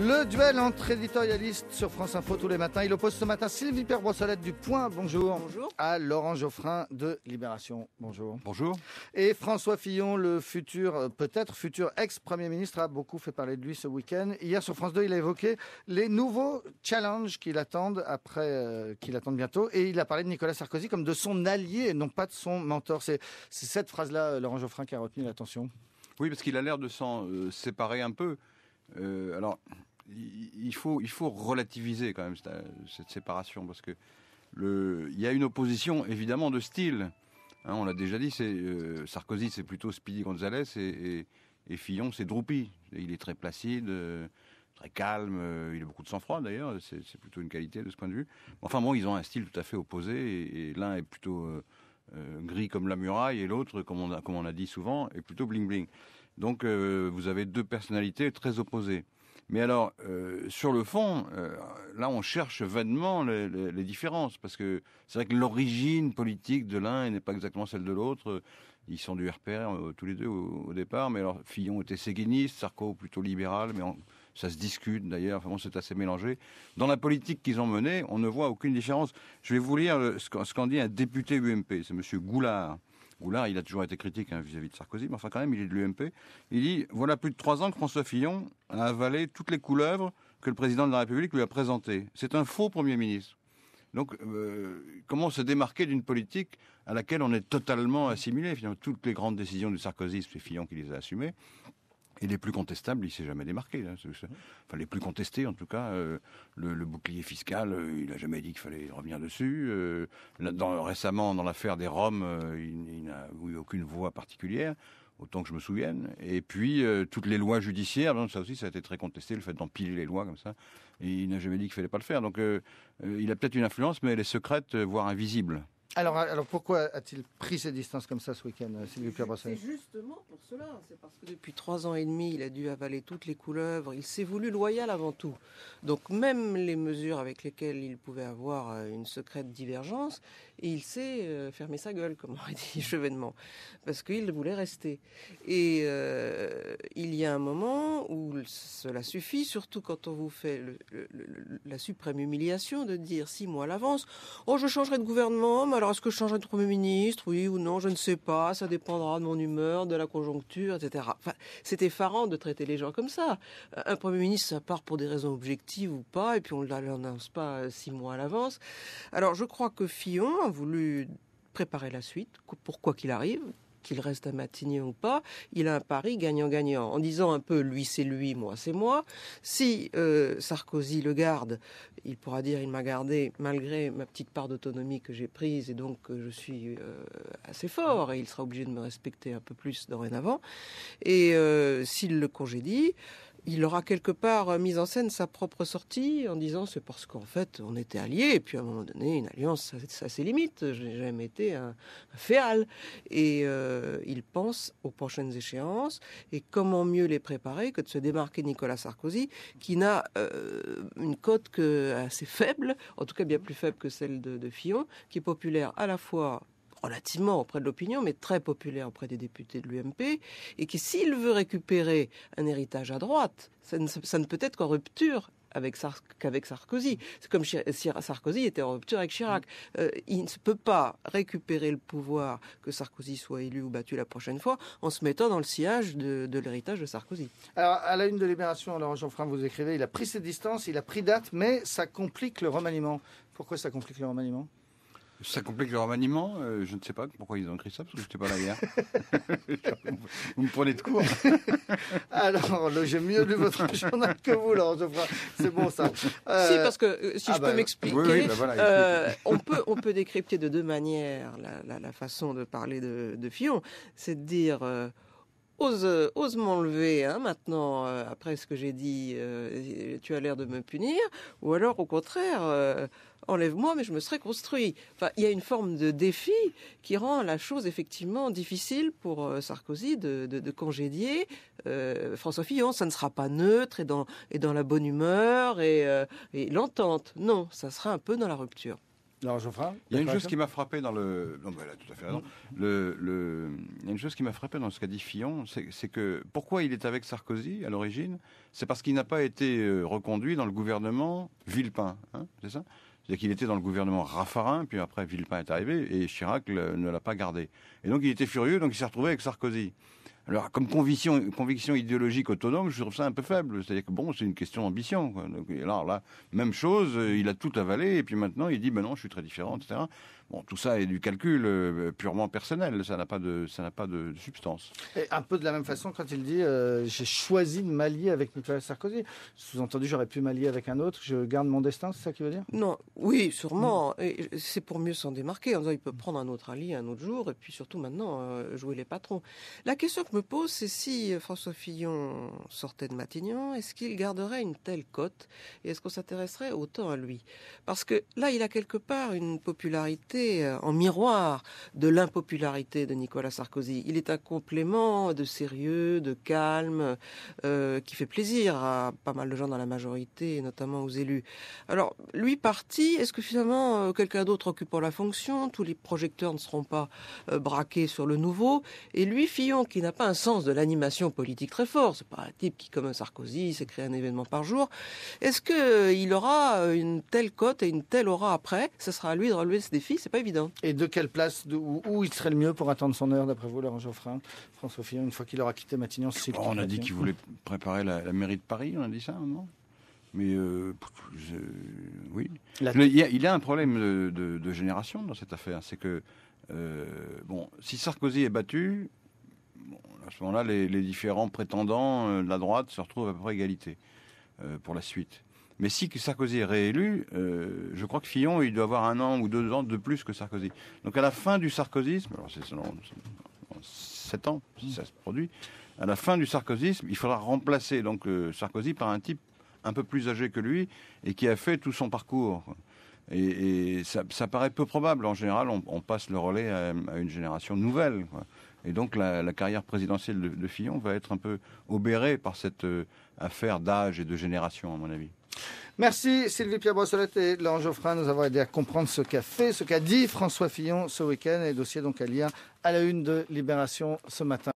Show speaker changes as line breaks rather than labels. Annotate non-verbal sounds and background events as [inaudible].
Le duel entre éditorialistes sur France Info tous les matins. Il oppose ce matin Sylvie Perbrossolette du Point, bonjour. Bonjour. À Laurent Geoffrin de Libération, bonjour. Bonjour. Et François Fillon, le futur, euh, peut-être futur ex-premier ministre, a beaucoup fait parler de lui ce week-end. Hier sur France 2, il a évoqué les nouveaux challenges qu'il attendent après, euh, qu'il attendent bientôt. Et il a parlé de Nicolas Sarkozy comme de son allié et non pas de son mentor. C'est cette phrase-là, euh, Laurent Geoffrin, qui a retenu l'attention.
Oui, parce qu'il a l'air de s'en séparer un peu. alors, il faut, il faut relativiser quand même cette, séparation parce que le, il y a une opposition évidemment de style. Hein, on l'a déjà dit, c'est euh, Sarkozy, c'est plutôt Speedy Gonzalez et, Fillon, c'est Droupi. Il est très placide. Euh, très calme, euh, il a beaucoup de sang-froid d'ailleurs, c'est plutôt une qualité de ce point de vue. Enfin bon, ils ont un style tout à fait opposé, et, l'un est plutôt gris comme la muraille et l'autre, comme on a, comme on a dit souvent, est plutôt bling bling. Donc vous avez deux personnalités très opposées. Mais alors, euh, sur le fond, euh, là, on cherche vainement les, différences, parce que c'est vrai que l'origine politique de l'un n'est pas exactement celle de l'autre. Ils sont du RPR euh, tous les deux au, départ, mais alors Fillon était séguiniste, Sarko plutôt libéral, mais ça se discute d'ailleurs, c'est assez mélangé. Dans la politique qu'ils ont menée, on ne voit aucune différence. Je vais vous lire ce qu'en dit un député UMP, c'est M. Goulard. Goulard, il a toujours été critique hein, vis-à-vis de Sarkozy, mais enfin quand même, il est de l'UMP. Il dit voilà plus de trois ans que François Fillon a avalé toutes les couleuvres que le président de la République lui a présentées. C'est un faux Premier ministre. Donc, euh, comment se démarquer d'une politique à laquelle on est totalement assimilé Finalement, toutes les grandes décisions du Sarkozy, c'est Fillon qui les a assumées. Et les plus contestables, il s'est jamais démarqué. Enfin, les plus contestés, en tout cas, euh, le, bouclier fiscal, euh, il n'a jamais dit qu'il fallait revenir dessus. Euh, récemment, dans l'affaire des Roms, il, n'a eu aucune voix particulière autant que je me souvienne. Et puis, toutes les lois judiciaires, ça aussi, ça a été très contesté, le fait d'empiler les lois comme ça. il n'a jamais dit qu'il fallait pas le faire. Donc, il a peut-être une influence, mais elle est secrète, voire invisible.
Alors, pourquoi a-t-il pris ses distances comme ça ce week-end, euh, Sylvie C'est
justement pour cela. C'est parce que depuis trois ans et demi, il a dû avaler toutes les couleuvres. Il s'est voulu loyal avant tout. Donc même les mesures avec lesquelles il pouvait avoir euh, une secrète divergence, il s'est euh, fermé sa gueule, comme on [laughs] dit chevènement, parce qu'il voulait rester. Et il y a un moment où cela suffit, surtout quand on vous fait la suprême humiliation de dire six mois à l'avance, oh je changerai de gouvernement alors est-ce que je change de Premier ministre Oui ou non, je ne sais pas, ça dépendra de mon humeur, de la conjoncture, etc. c'est effarant de traiter les gens comme ça. Un Premier ministre, ça part pour des raisons objectives ou pas, et puis on ne l'annonce pas euh, six mois à l'avance. Alors je crois que Fillon a voulu préparer la suite, pour quoi qu'il arrive, qu'il reste à Matignon ou pas, il a un pari gagnant-gagnant. En disant un peu lui c'est lui, moi c'est moi. Si euh, Sarkozy le garde, il pourra dire il m'a gardé malgré ma petite part d'autonomie que j'ai prise et donc je suis euh, assez fort et il sera obligé de me respecter un peu plus dorénavant. Et euh, s'il le congédie, il aura quelque part euh, mis en scène sa propre sortie en disant c'est parce qu'en fait on était alliés et puis à un moment donné une alliance ça, ses limites J'ai jamais été un, féal et euh, il pense aux prochaines échéances et comment mieux les préparer que de se démarquer Nicolas Sarkozy qui n'a euh, une cote que assez faible en tout cas bien plus faible que celle de, de Fillon qui est populaire à la fois relativement auprès de l'opinion, mais très populaire auprès des députés de l'UMP, et qui, s'il veut récupérer un héritage à droite, ça ne, peut être qu'en rupture avec Sarkozy. C'est comme si Sarkozy était en rupture avec Chirac. Mm. Euh, il ne peut pas récupérer le pouvoir que Sarkozy soit élu ou battu la prochaine fois en se mettant dans le sillage de, l'héritage de Sarkozy. Alors, à la une de Libération, jean Geoffrin, vous écrivez,
il a pris ses distances, il a pris date, mais ça complique le remaniement. Pourquoi ça complique le remaniement
ça complique le remaniement euh, Je ne sais pas pourquoi ils ont écrit ça, parce que je pas la [laughs] guerre. vous me prenez de court. [laughs] Alors, j'ai mieux lu votre [laughs] journal que vous, Laurent
C'est bon ça. Si, euh, parce que euh, si ah, je peux bah, m'expliquer, bah, on, peut, on peut décrypter de deux manières la, façon de parler de, de Fillon. C'est de dire ose, m'enlever hein, maintenant, euh, après ce que j'ai dit, euh, tu as l'air de me punir, ou alors au contraire, euh, enlève-moi, mais je me serai construit. Enfin, il y a une forme de défi qui rend la chose effectivement difficile pour Sarkozy de, congédier François Fillon. Ça ne sera pas neutre et dans, la bonne humeur et l'entente. Non, ça sera un peu dans la rupture il y a une chose qui m'a
frappé dans le. Non, bah, Le, Il y a une chose qui m'a frappé dans ce qu'a dit Fillon, c'est que pourquoi il est avec Sarkozy à l'origine C'est parce qu'il n'a pas été euh, reconduit dans le gouvernement Villepin, hein, c'est ça C'est qu'il était dans le gouvernement Raffarin, puis après Villepin est arrivé et Chirac ne l'a pas gardé. Et donc il était furieux, donc il s'est retrouvé avec Sarkozy. Alors, comme conviction, idéologique autonome, je trouve ça un peu faible. C'est-à-dire que bon, c'est une question d'ambition. alors là, même chose, euh, il a tout avalé, et puis maintenant, il dit, ben non, je suis très différent, etc. Bon, tout ça est du calcul euh, purement personnel, ça n'a pas de, ça n'a pas de substance.
Et un peu de la même façon quand il dit euh, j'ai choisi de m'allier avec Nicolas Sarkozy. Sous-entendu, j'aurais pu m'allier avec un autre, je garde mon destin, c'est ça qu'il veut dire
Non, oui, sûrement. Et c'est pour mieux s'en démarquer. il peut prendre un autre allié un autre jour, et puis surtout maintenant euh, jouer les patrons. La question que je me pose, c'est si François Fillon sortait de Matignon, est-ce qu'il garderait une telle cote et est-ce qu'on s'intéresserait autant à lui Parce que là, il a quelque part une popularité euh, en miroir de l'impopularité de Nicolas Sarkozy. Il est un complément de sérieux, de calme, euh, qui fait plaisir à pas mal de gens dans la majorité, notamment aux élus. Alors, lui parti, est-ce que finalement euh, quelqu'un d'autre pour la fonction, tous les projecteurs ne seront pas braqués sur le nouveau, et lui, Fillon, qui n'a pas un sens de l'animation politique très fort, c'est pas un type qui, comme Sarkozy, s'écrit un événement par jour, est-ce qu'il aura une telle cote et une telle aura après Ce sera à lui de relever ce défi, évident. Et de quelle place, de, où, il serait le mieux pour attendre son heure, d'après vous, Laurent Geoffrin, François
Fillon, une fois qu'il aura quitté Matignon oh, On a dit qu'il voulait
préparer la, mairie de Paris, on a dit ça, non mais euh, oui, il, y a, un problème de, génération dans cette affaire. C'est que euh, bon, si Sarkozy est battu, à ce moment-là, les, différents prétendants euh, de la droite se retrouvent à peu près à égalité pour la suite. Mais si Sarkozy est réélu, euh, je crois que Fillon, il doit avoir un an ou deux ans de plus que Sarkozy. Donc à la fin du sarkozisme, alors c'est selon, 7 ans, ça se produit, à la fin du sarkozisme, il faudra remplacer donc euh, Sarkozy par un type un peu plus âgé que lui et qui a fait tout son parcours. Et, ça, paraît peu probable. En général, on, passe le relais à, une génération nouvelle. Et donc la, carrière présidentielle de, Fillon va être un peu obérée par cette euh, affaire d'âge et de génération, à mon avis.
Merci Sylvie Pierre-Brossolette et Laurent Geoffrin nous avoir aidé à comprendre ce qu'a fait, ce qu'a dit François Fillon ce week-end et dossier donc à lire à la une de Libération ce matin.